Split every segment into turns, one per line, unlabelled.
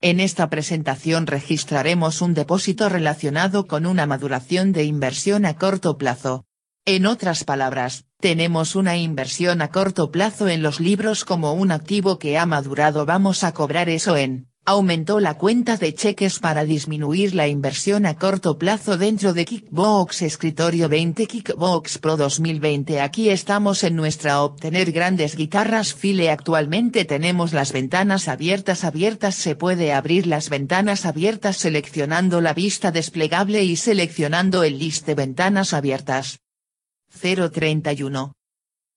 En esta presentación registraremos un depósito relacionado con una maduración de inversión a corto plazo. En otras palabras, tenemos una inversión a corto plazo en los libros como un activo que ha madurado. Vamos a cobrar eso en aumentó la cuenta de cheques para disminuir la inversión a corto plazo dentro de Kickbox Escritorio 20 Kickbox Pro 2020 Aquí estamos en nuestra obtener grandes guitarras file actualmente tenemos las ventanas abiertas abiertas se puede abrir las ventanas abiertas seleccionando la vista desplegable y seleccionando el list de ventanas abiertas. 031.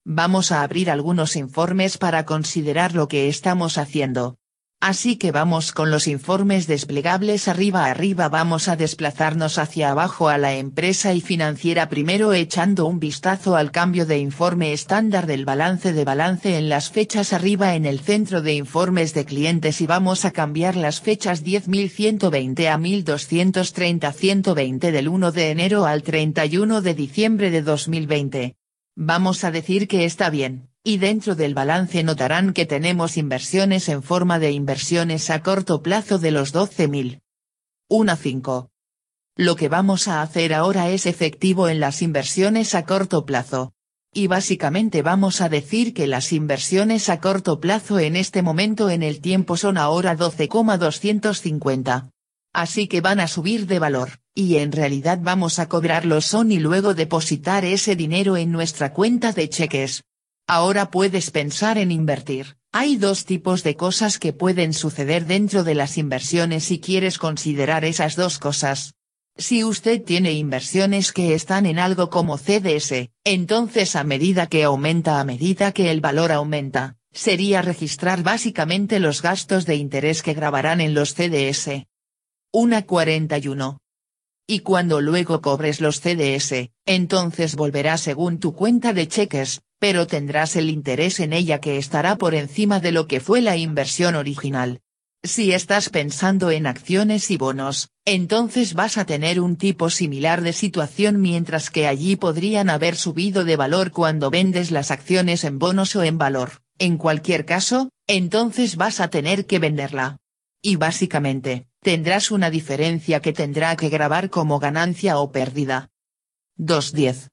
Vamos a abrir algunos informes para considerar lo que estamos haciendo. Así que vamos con los informes desplegables arriba arriba vamos a desplazarnos hacia abajo a la empresa y financiera primero echando un vistazo al cambio de informe estándar del balance de balance en las fechas arriba en el centro de informes de clientes y vamos a cambiar las fechas 10.120 a 1.230 120 del 1 de enero al 31 de diciembre de 2020. Vamos a decir que está bien y dentro del balance notarán que tenemos inversiones en forma de inversiones a corto plazo de los 12.000. 1 5. Lo que vamos a hacer ahora es efectivo en las inversiones a corto plazo. Y básicamente vamos a decir que las inversiones a corto plazo en este momento en el tiempo son ahora 12,250. Así que van a subir de valor, y en realidad vamos a los son y luego depositar ese dinero en nuestra cuenta de cheques. Ahora puedes pensar en invertir. Hay dos tipos de cosas que pueden suceder dentro de las inversiones si quieres considerar esas dos cosas. Si usted tiene inversiones que están en algo como CDS, entonces a medida que aumenta a medida que el valor aumenta, sería registrar básicamente los gastos de interés que grabarán en los CDS. Una 1.41. Y cuando luego cobres los CDS, entonces volverá según tu cuenta de cheques, pero tendrás el interés en ella que estará por encima de lo que fue la inversión original. Si estás pensando en acciones y bonos, entonces vas a tener un tipo similar de situación mientras que allí podrían haber subido de valor cuando vendes las acciones en bonos o en valor, en cualquier caso, entonces vas a tener que venderla. Y básicamente, tendrás una diferencia que tendrá que grabar como ganancia o pérdida. 2.10.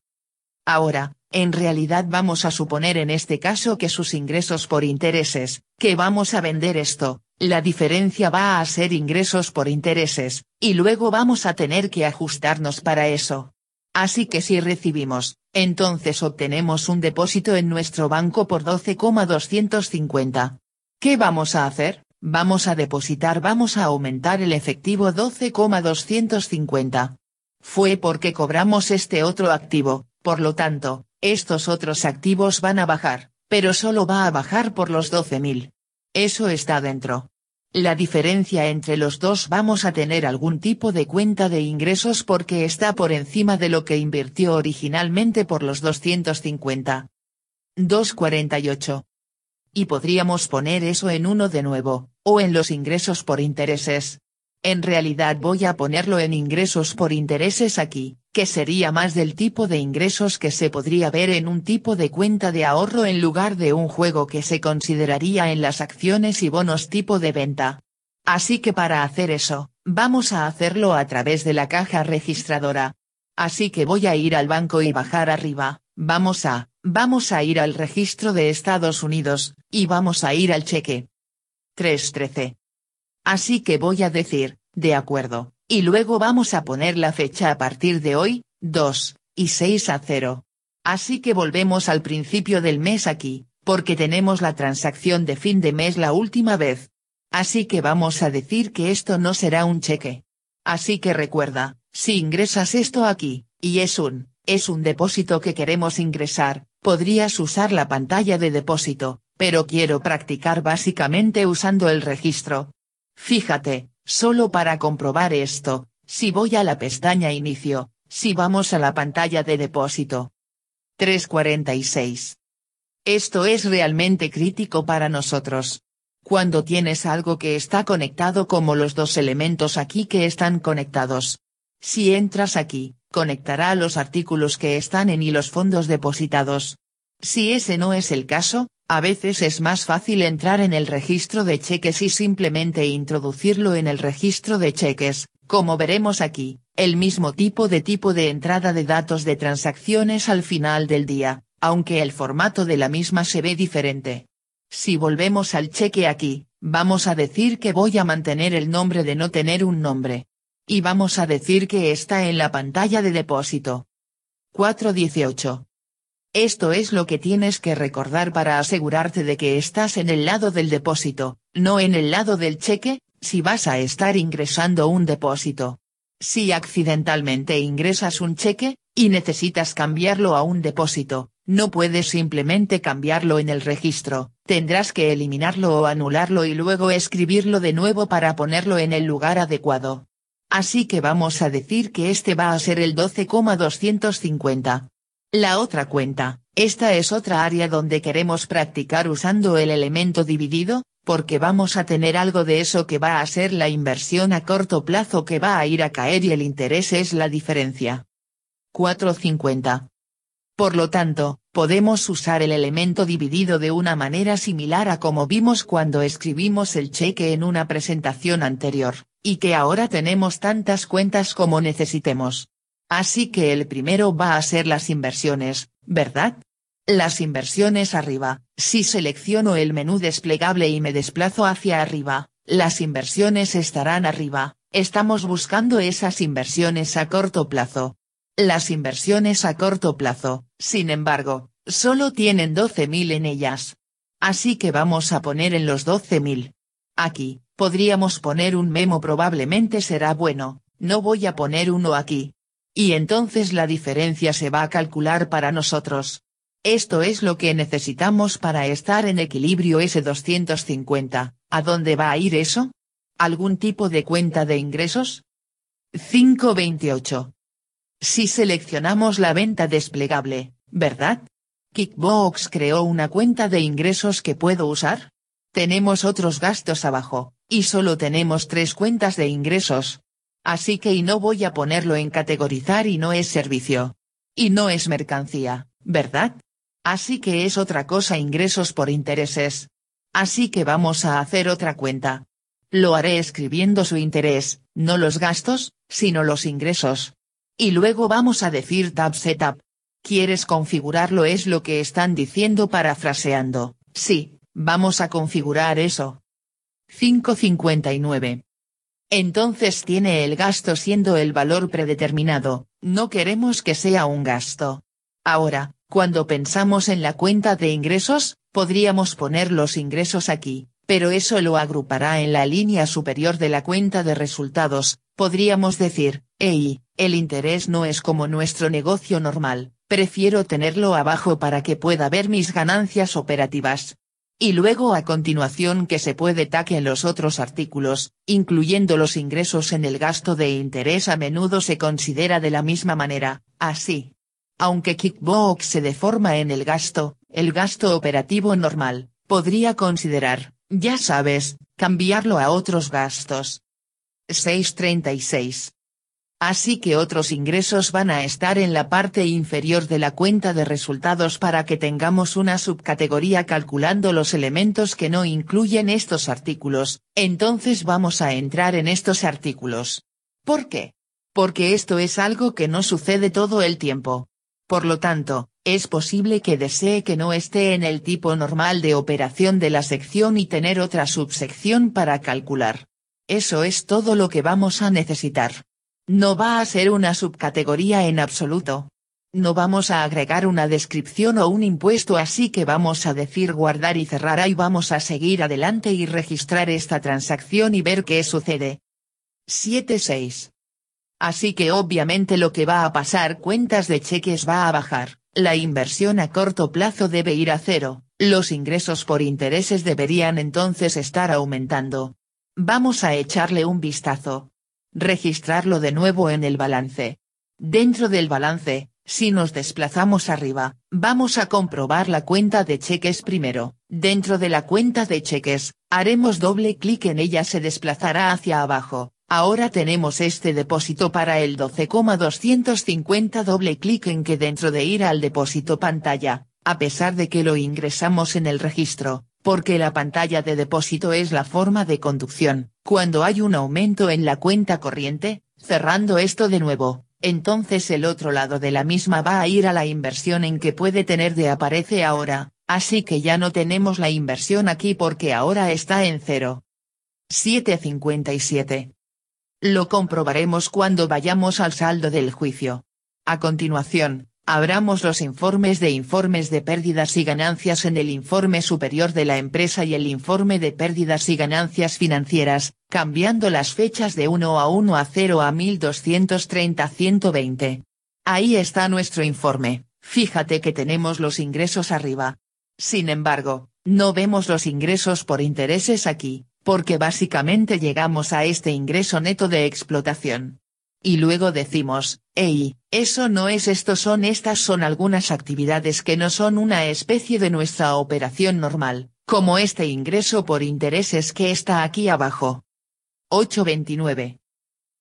Ahora, en realidad vamos a suponer en este caso que sus ingresos por intereses, que vamos a vender esto, la diferencia va a ser ingresos por intereses, y luego vamos a tener que ajustarnos para eso. Así que si recibimos, entonces obtenemos un depósito en nuestro banco por 12,250. ¿Qué vamos a hacer? Vamos a depositar, vamos a aumentar el efectivo 12,250. Fue porque cobramos este otro activo, por lo tanto, estos otros activos van a bajar, pero solo va a bajar por los 12.000. Eso está dentro. La diferencia entre los dos vamos a tener algún tipo de cuenta de ingresos porque está por encima de lo que invirtió originalmente por los 250. 248. Y podríamos poner eso en uno de nuevo, o en los ingresos por intereses. En realidad voy a ponerlo en ingresos por intereses aquí, que sería más del tipo de ingresos que se podría ver en un tipo de cuenta de ahorro en lugar de un juego que se consideraría en las acciones y bonos tipo de venta. Así que para hacer eso, vamos a hacerlo a través de la caja registradora. Así que voy a ir al banco y bajar arriba, vamos a, vamos a ir al registro de Estados Unidos, y vamos a ir al cheque. 313. Así que voy a decir, de acuerdo, y luego vamos a poner la fecha a partir de hoy, 2, y 6 a 0. Así que volvemos al principio del mes aquí, porque tenemos la transacción de fin de mes la última vez. Así que vamos a decir que esto no será un cheque. Así que recuerda, si ingresas esto aquí, y es un, es un depósito que queremos ingresar, podrías usar la pantalla de depósito, pero quiero practicar básicamente usando el registro. Fíjate, Solo para comprobar esto, si voy a la pestaña Inicio, si vamos a la pantalla de depósito. 346. Esto es realmente crítico para nosotros. Cuando tienes algo que está conectado como los dos elementos aquí que están conectados. Si entras aquí, conectará los artículos que están en y los fondos depositados. Si ese no es el caso, a veces es más fácil entrar en el registro de cheques y simplemente introducirlo en el registro de cheques, como veremos aquí, el mismo tipo de tipo de entrada de datos de transacciones al final del día, aunque el formato de la misma se ve diferente. Si volvemos al cheque aquí, vamos a decir que voy a mantener el nombre de no tener un nombre. Y vamos a decir que está en la pantalla de depósito. 418. Esto es lo que tienes que recordar para asegurarte de que estás en el lado del depósito, no en el lado del cheque, si vas a estar ingresando un depósito. Si accidentalmente ingresas un cheque, y necesitas cambiarlo a un depósito, no puedes simplemente cambiarlo en el registro, tendrás que eliminarlo o anularlo y luego escribirlo de nuevo para ponerlo en el lugar adecuado. Así que vamos a decir que este va a ser el 12,250, la otra cuenta, esta es otra área donde queremos practicar usando el elemento dividido, porque vamos a tener algo de eso que va a ser la inversión a corto plazo que va a ir a caer y el interés es la diferencia. 450. Por lo tanto, podemos usar el elemento dividido de una manera similar a como vimos cuando escribimos el cheque en una presentación anterior, y que ahora tenemos tantas cuentas como necesitemos. Así que el primero va a ser las inversiones, ¿verdad? Las inversiones arriba, si selecciono el menú desplegable y me desplazo hacia arriba, las inversiones estarán arriba, estamos buscando esas inversiones a corto plazo. Las inversiones a corto plazo, sin embargo, solo tienen 12.000 en ellas. Así que vamos a poner en los 12.000. Aquí, podríamos poner un memo probablemente será bueno, no voy a poner uno aquí, y entonces la diferencia se va a calcular para nosotros. Esto es lo que necesitamos para estar en equilibrio S250. ¿A dónde va a ir eso? ¿Algún tipo de cuenta de ingresos? 528. Si seleccionamos la venta desplegable, ¿verdad? Kickbox creó una cuenta de ingresos que puedo usar. Tenemos otros gastos abajo, y solo tenemos tres cuentas de ingresos, así que y no voy a ponerlo en categorizar y no es servicio. Y no es mercancía, ¿verdad? Así que es otra cosa ingresos por intereses. Así que vamos a hacer otra cuenta. Lo haré escribiendo su interés, no los gastos, sino los ingresos. Y luego vamos a decir tab setup. ¿Quieres configurarlo? Es lo que están diciendo parafraseando. Sí, vamos a configurar eso. 559 entonces tiene el gasto siendo el valor predeterminado, no queremos que sea un gasto. Ahora, cuando pensamos en la cuenta de ingresos, podríamos poner los ingresos aquí, pero eso lo agrupará en la línea superior de la cuenta de resultados, podríamos decir, hey, el interés no es como nuestro negocio normal, prefiero tenerlo abajo para que pueda ver mis ganancias operativas, y luego a continuación que se puede taque en los otros artículos, incluyendo los ingresos en el gasto de interés a menudo se considera de la misma manera, así. Aunque kickbox se deforma en el gasto, el gasto operativo normal, podría considerar, ya sabes, cambiarlo a otros gastos. 636. Así que otros ingresos van a estar en la parte inferior de la cuenta de resultados para que tengamos una subcategoría calculando los elementos que no incluyen estos artículos, entonces vamos a entrar en estos artículos. ¿Por qué? Porque esto es algo que no sucede todo el tiempo. Por lo tanto, es posible que desee que no esté en el tipo normal de operación de la sección y tener otra subsección para calcular. Eso es todo lo que vamos a necesitar. No va a ser una subcategoría en absoluto. No vamos a agregar una descripción o un impuesto así que vamos a decir guardar y cerrar Ahí vamos a seguir adelante y registrar esta transacción y ver qué sucede. 7.6. Así que obviamente lo que va a pasar cuentas de cheques va a bajar, la inversión a corto plazo debe ir a cero, los ingresos por intereses deberían entonces estar aumentando. Vamos a echarle un vistazo, registrarlo de nuevo en el balance. Dentro del balance, si nos desplazamos arriba, vamos a comprobar la cuenta de cheques primero. Dentro de la cuenta de cheques, haremos doble clic en ella se desplazará hacia abajo. Ahora tenemos este depósito para el 12,250 doble clic en que dentro de ir al depósito pantalla, a pesar de que lo ingresamos en el registro, porque la pantalla de depósito es la forma de conducción. Cuando hay un aumento en la cuenta corriente, cerrando esto de nuevo, entonces el otro lado de la misma va a ir a la inversión en que puede tener de aparece ahora, así que ya no tenemos la inversión aquí porque ahora está en cero. 757. Lo comprobaremos cuando vayamos al saldo del juicio. A continuación, Abramos los informes de informes de pérdidas y ganancias en el informe superior de la empresa y el informe de pérdidas y ganancias financieras, cambiando las fechas de 1 a 1 a 0 a 1230-120. Ahí está nuestro informe, fíjate que tenemos los ingresos arriba. Sin embargo, no vemos los ingresos por intereses aquí, porque básicamente llegamos a este ingreso neto de explotación. Y luego decimos, hey, eso no es esto son estas son algunas actividades que no son una especie de nuestra operación normal, como este ingreso por intereses que está aquí abajo. 829.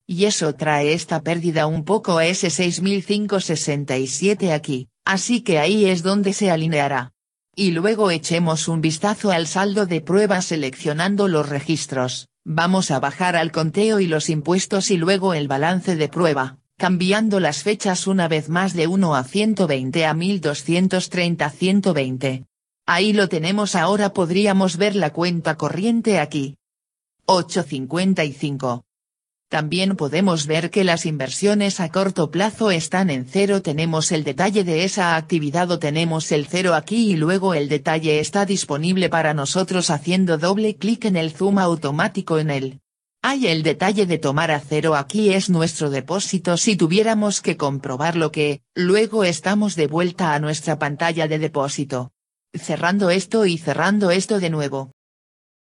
Y eso trae esta pérdida un poco a ese 6567 aquí, así que ahí es donde se alineará y luego echemos un vistazo al saldo de prueba seleccionando los registros, vamos a bajar al conteo y los impuestos y luego el balance de prueba, cambiando las fechas una vez más de 1 a 120 a 1230 120. Ahí lo tenemos ahora podríamos ver la cuenta corriente aquí. 855. También podemos ver que las inversiones a corto plazo están en cero. Tenemos el detalle de esa actividad o tenemos el cero aquí y luego el detalle está disponible para nosotros haciendo doble clic en el zoom automático en él. Hay el detalle de tomar a cero aquí es nuestro depósito si tuviéramos que comprobar lo que, luego estamos de vuelta a nuestra pantalla de depósito. Cerrando esto y cerrando esto de nuevo.